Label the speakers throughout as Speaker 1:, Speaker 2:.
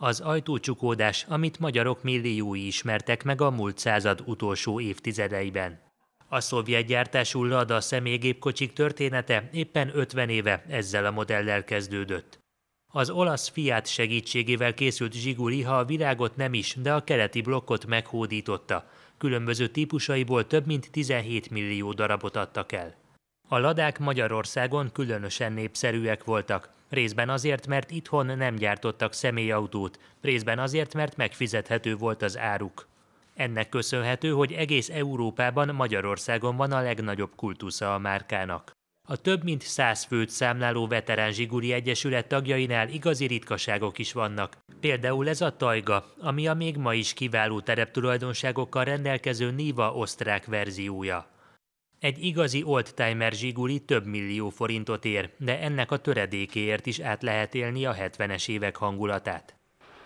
Speaker 1: Az ajtócsukódás, amit magyarok milliói ismertek meg a múlt század utolsó évtizedeiben. A szovjet gyártású Lada személygépkocsik története éppen 50 éve ezzel a modellel kezdődött. Az olasz Fiat segítségével készült Zsiguli, ha a világot nem is, de a keleti blokkot meghódította. Különböző típusaiból több mint 17 millió darabot adtak el. A ladák Magyarországon különösen népszerűek voltak, részben azért, mert itthon nem gyártottak személyautót, részben azért, mert megfizethető volt az áruk. Ennek köszönhető, hogy egész Európában Magyarországon van a legnagyobb kultusza a márkának. A több mint száz főt számláló Veterán Zsiguri Egyesület tagjainál igazi ritkaságok is vannak. Például ez a tajga, ami a még ma is kiváló tereptulajdonságokkal rendelkező Niva osztrák verziója. Egy igazi oldtimer zsiguli több millió forintot ér, de ennek a töredékéért is át lehet élni a 70-es évek hangulatát.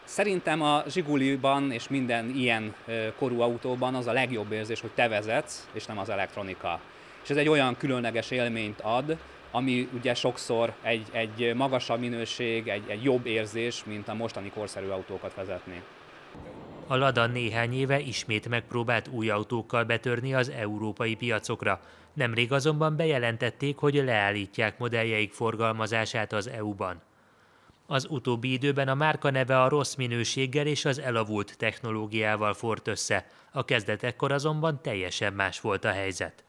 Speaker 2: Szerintem a zsiguliban és minden ilyen korú autóban az a legjobb érzés, hogy te vezetsz, és nem az elektronika. És ez egy olyan különleges élményt ad, ami ugye sokszor egy, egy magasabb minőség, egy, egy jobb érzés, mint a mostani korszerű autókat vezetni.
Speaker 1: A Lada néhány éve ismét megpróbált új autókkal betörni az európai piacokra. Nemrég azonban bejelentették, hogy leállítják modelljeik forgalmazását az EU-ban. Az utóbbi időben a márka neve a rossz minőséggel és az elavult technológiával fort össze, a kezdetekkor azonban teljesen más volt a helyzet.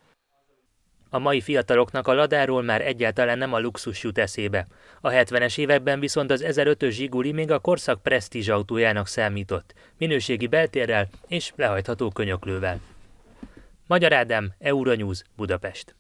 Speaker 1: A mai fiataloknak a ladáról már egyáltalán nem a luxus jut eszébe. A 70-es években viszont az 1005-ös Zsiguli még a korszak presztízs autójának számított, minőségi beltérrel és lehajtható könyöklővel. Magyar Ádám, Euronews, Budapest.